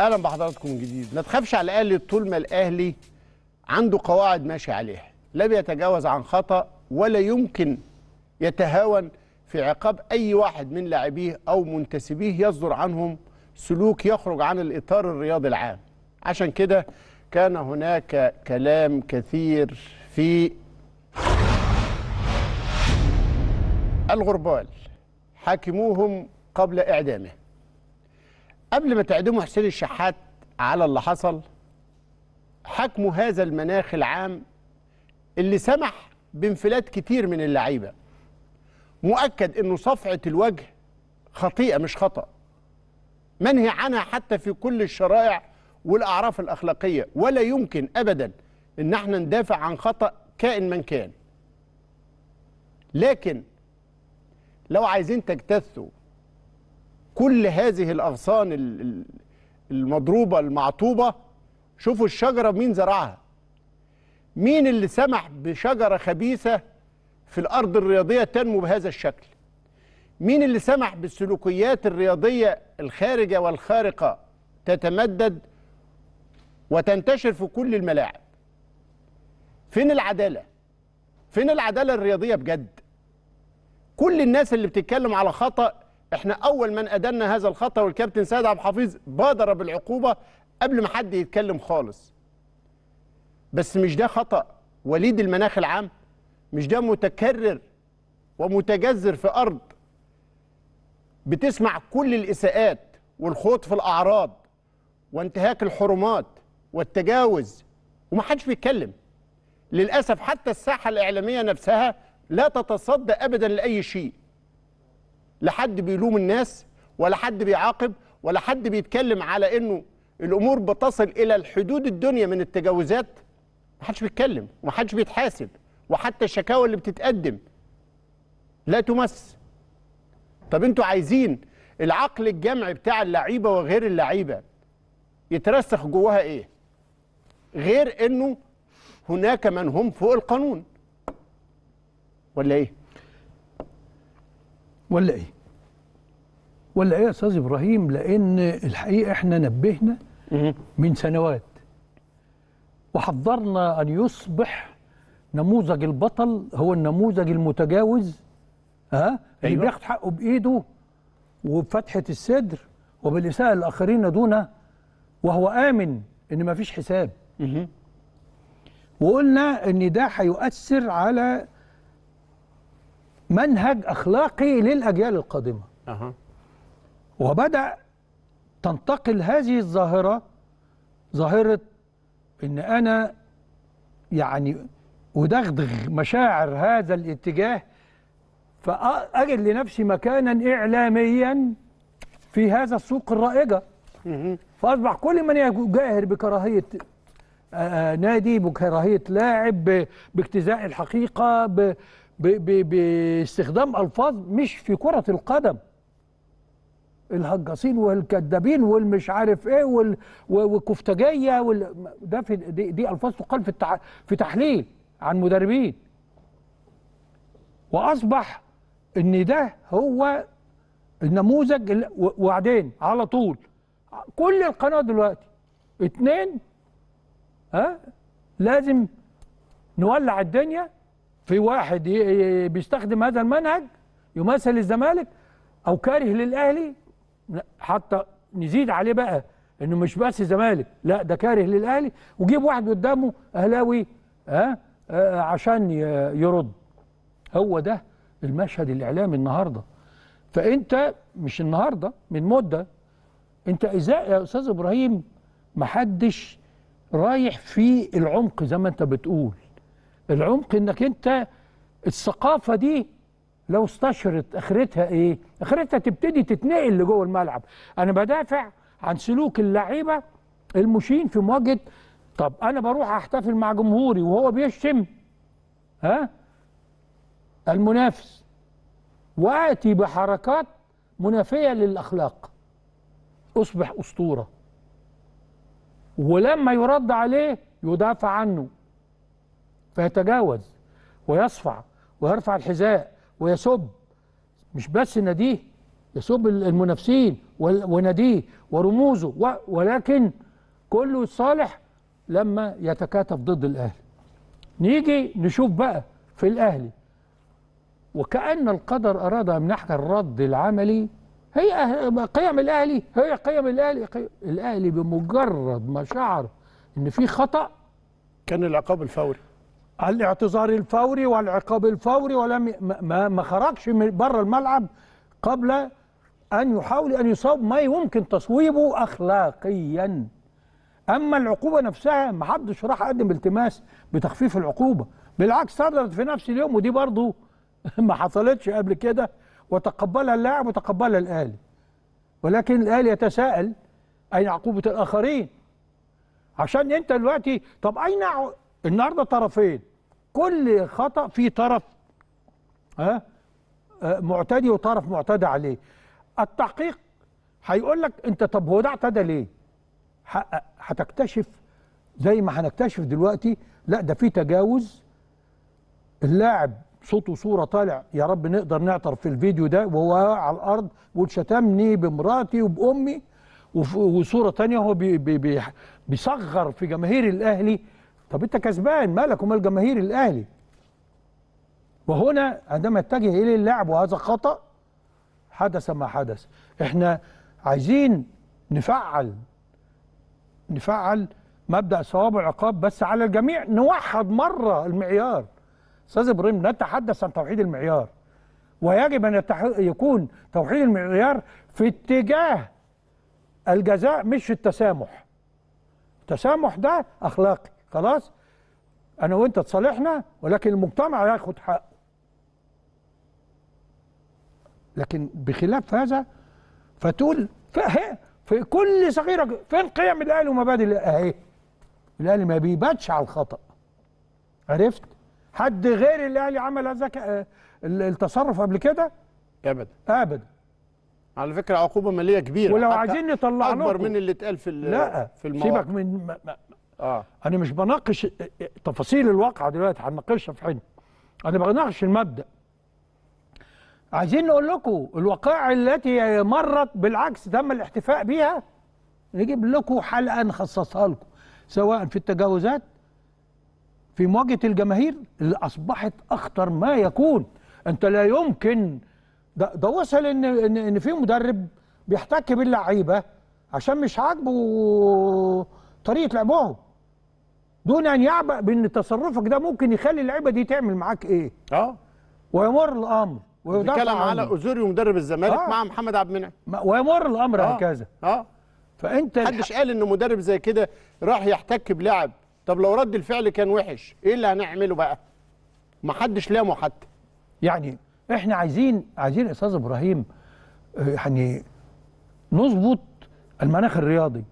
اهلا بحضراتكم من جديد ما تخافش على الاهلي طول ما الاهلي عنده قواعد ماشي عليها لا بيتجاوز عن خطا ولا يمكن يتهاون في عقاب اي واحد من لاعبيه او منتسبيه يصدر عنهم سلوك يخرج عن الاطار الرياضي العام عشان كده كان هناك كلام كثير في الغربال حاكموهم قبل اعدامه قبل ما تعدموا حسين الشحات على اللي حصل حكموا هذا المناخ العام اللي سمح بانفلات كتير من اللعيبه مؤكد انه صفعه الوجه خطيئه مش خطا منهي عنها حتى في كل الشرائع والاعراف الاخلاقيه ولا يمكن ابدا ان احنا ندافع عن خطا كائن من كان لكن لو عايزين تجتثوا كل هذه الاغصان المضروبه المعطوبه شوفوا الشجره مين زرعها مين اللي سمح بشجره خبيثه في الارض الرياضيه تنمو بهذا الشكل مين اللي سمح بالسلوكيات الرياضيه الخارجه والخارقه تتمدد وتنتشر في كل الملاعب فين العداله فين العداله الرياضيه بجد كل الناس اللي بتتكلم على خطأ احنا اول من ادنا هذا الخطا والكابتن سيد عبد الحفيظ بادر بالعقوبه قبل ما حد يتكلم خالص بس مش ده خطا وليد المناخ العام مش ده متكرر ومتجذر في ارض بتسمع كل الاساءات والخوض في الاعراض وانتهاك الحرمات والتجاوز ومحدش بيتكلم للاسف حتى الساحه الاعلاميه نفسها لا تتصدى ابدا لاي شيء لا حد بيلوم الناس ولا حد بيعاقب ولا حد بيتكلم على انه الامور بتصل الى الحدود الدنيا من التجاوزات محدش بيتكلم ومحدش بيتحاسب وحتى الشكاوى اللي بتتقدم لا تمس طب انتوا عايزين العقل الجمعي بتاع اللعيبه وغير اللعيبه يترسخ جواها ايه غير انه هناك من هم فوق القانون ولا ايه ولا ايه ولا ايه يا استاذ ابراهيم لان الحقيقه احنا نبهنا من سنوات وحضرنا ان يصبح نموذج البطل هو النموذج المتجاوز ها اللي اللي أيوة. بياخد حقه بايده وبفتحه الصدر وبالاساءه للاخرين دونه وهو امن ان ما فيش حساب وقلنا ان ده هيؤثر على منهج أخلاقي للأجيال القادمة أه. وبدأ تنتقل هذه الظاهرة ظاهرة إن أنا يعني أدغدغ مشاعر هذا الاتجاه فأجد لنفسي مكانا إعلاميا في هذا السوق الرائجة فأصبح كل من يجاهر بكراهية آه، آه، نادي بكراهية لاعب باجتزاء الحقيقة باستخدام الفاظ مش في كره القدم الهجاصين والكدابين والمش عارف ايه وال... والكفتجيه وال... ده في دي, دي الفاظ تقال في التع... في تحليل عن مدربين واصبح ان ده هو النموذج اللي... وبعدين على طول كل القناه دلوقتي اتنين ها لازم نولع الدنيا في واحد بيستخدم هذا المنهج يمثل الزمالك او كاره للاهلي حتى نزيد عليه بقى انه مش بس زمالك لا ده كاره للاهلي وجيب واحد قدامه اهلاوي ها آه عشان يرد هو ده المشهد الاعلامي النهارده فانت مش النهارده من مده انت اذا يا استاذ ابراهيم محدش رايح في العمق زي ما انت بتقول العمق انك انت الثقافه دي لو استشرت اخرتها ايه اخرتها تبتدي تتنقل لجوه الملعب انا بدافع عن سلوك اللعيبه المشين في مواجهه طب انا بروح احتفل مع جمهوري وهو بيشتم ها المنافس واتي بحركات منافيه للاخلاق اصبح اسطوره ولما يرد عليه يدافع عنه فيتجاوز ويصفع ويرفع الحذاء ويسب مش بس ناديه يسب المنافسين وناديه ورموزه ولكن كله صالح لما يتكاتف ضد الاهلي نيجي نشوف بقى في الاهلي وكأن القدر أراد أن يمنحك الرد العملي هي أه-، قيم الأهلي هي قيم الأهلي قيم الأهلي بمجرد ما شعر إن في خطأ كان العقاب الفوري الاعتذار الفوري والعقاب الفوري ولم ما, ما خرجش من بره الملعب قبل أن يحاول أن يصاب ما يمكن تصويبه أخلاقيا أما العقوبة نفسها ما حدش راح قدم التماس بتخفيف العقوبة بالعكس صدرت في نفس اليوم ودي برضو ما حصلتش قبل كده وتقبلها اللاعب وتقبلها الاهلي ولكن الاهلي يتساءل أين عقوبة الآخرين عشان أنت دلوقتي طب أين النهارده طرفين كل خطا في طرف ها آه، معتدي وطرف معتدى عليه التحقيق هيقول لك انت طب هو ده اعتدى ليه هتكتشف زي ما هنكتشف دلوقتي لا ده في تجاوز اللاعب صوت وصوره طالع يا رب نقدر نعترف في الفيديو ده وهو على الارض وشتمني بمراتي وبامي وصوره تانية هو بيصغر في جماهير الاهلي طب انت كسبان مالك ومال جماهير الاهلي وهنا عندما اتجه الى اللعب وهذا خطا حدث ما حدث احنا عايزين نفعل نفعل مبدا ثواب وعقاب بس على الجميع نوحد مره المعيار استاذ ابراهيم نتحدث عن توحيد المعيار ويجب ان يكون توحيد المعيار في اتجاه الجزاء مش التسامح التسامح ده اخلاقي خلاص انا وانت تصالحنا ولكن المجتمع ياخد حقه لكن بخلاف هذا فتقول فهي في كل صغيره فين قيم الاهلي ومبادئ اهي الاهلي ما بيباتش على الخطا عرفت حد غير الاهلي عمل هذا آه، التصرف قبل كده ابدا ابدا على فكره عقوبه ماليه كبيره ولو عايزين نطلع اكبر من اللي اتقال في لا في المواقع. سيبك من آه. انا مش بناقش تفاصيل الواقعه دلوقتي هنناقشها في حين انا بناقش المبدا عايزين نقول لكم الوقائع التي مرت بالعكس تم الاحتفاء بها نجيب لكم حلقه نخصصها لكم سواء في التجاوزات في مواجهه الجماهير اللي اصبحت اخطر ما يكون انت لا يمكن ده, ده وصل ان ان, إن في مدرب بيحتك باللعيبه عشان مش عاجبه طريقه لعبهم دون ان يعبأ بان تصرفك ده ممكن يخلي اللعيبه دي تعمل معاك ايه اه ويمر الامر بيتكلم على اوزوري ومدرب الزمالك آه. مع محمد عبد المنعم ويمر الامر آه. هكذا اه فانت محدش قال ان مدرب زي كده راح يحتك بلاعب طب لو رد الفعل كان وحش ايه اللي هنعمله بقى محدش لامه حتى يعني احنا عايزين عايزين استاذ ابراهيم آه، يعني نظبط المناخ الرياضي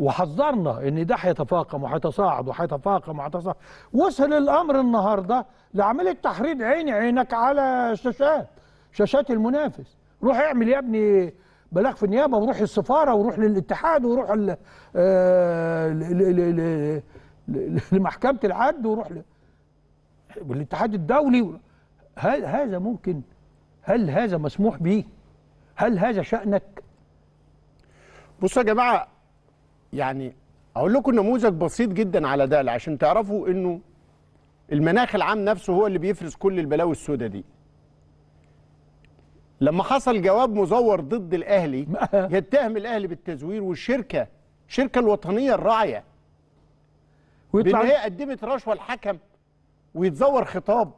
وحذرنا ان ده هيتفاقم وهيتصاعد وهيتفاقم وهيتصاعد وصل الامر النهارده لعمليه تحريض عيني عينك على الشاشات شاشات المنافس روح اعمل يا ابني بلاغ في النيابه وروح السفاره وروح للاتحاد وروح آه، لمحكمه العد وروح للاتحاد الدولي هل هذا ممكن هل هذا مسموح به هل هذا شأنك بصوا يا جماعه يعني اقول لكم نموذج بسيط جدا على ده عشان تعرفوا انه المناخ العام نفسه هو اللي بيفرز كل البلاوي السوداء دي لما حصل جواب مزور ضد الاهلي يتهم الاهلي بالتزوير والشركه الشركه الوطنيه الراعيه ويطلع هي قدمت رشوه الحكم ويتزور خطاب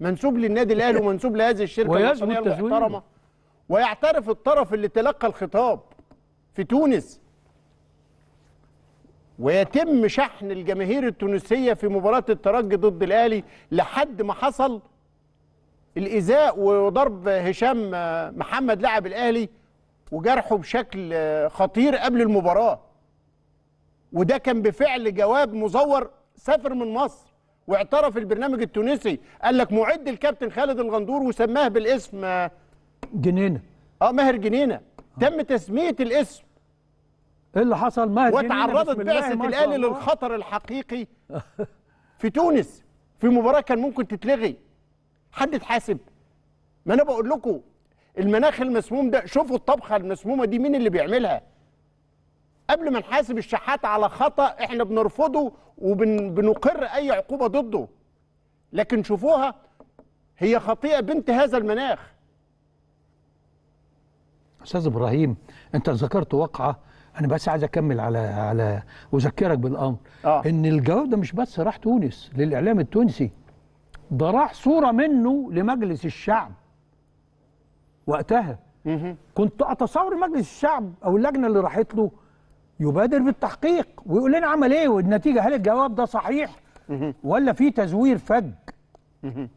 منسوب للنادي الاهلي ومنسوب لهذه الشركه الوطنيه المحترمه ويعترف الطرف اللي تلقى الخطاب في تونس ويتم شحن الجماهير التونسيه في مباراه الترجي ضد الاهلي لحد ما حصل الازاء وضرب هشام محمد لاعب الاهلي وجرحه بشكل خطير قبل المباراه وده كان بفعل جواب مزور سافر من مصر واعترف البرنامج التونسي قال لك معد الكابتن خالد الغندور وسماه بالاسم جنينه اه ماهر جنينه تم تسميه الاسم ايه اللي حصل ما وتعرضت بعثه الاهلي للخطر الحقيقي في تونس في مباراه كان ممكن تتلغي حد اتحاسب ما انا بقول لكم المناخ المسموم ده شوفوا الطبخه المسمومه دي مين اللي بيعملها قبل ما نحاسب الشحات على خطا احنا بنرفضه وبنقر اي عقوبه ضده لكن شوفوها هي خطيئه بنت هذا المناخ استاذ ابراهيم انت ذكرت وقعه انا بس عايز اكمل على على اذكرك بالامر آه. ان ده مش بس راح تونس للاعلام التونسي ده راح صوره منه لمجلس الشعب وقتها مه. كنت اتصور مجلس الشعب او اللجنه اللي راحت له يبادر بالتحقيق ويقول لنا عمل ايه والنتيجه هل الجواب ده صحيح مه. ولا في تزوير فج مه.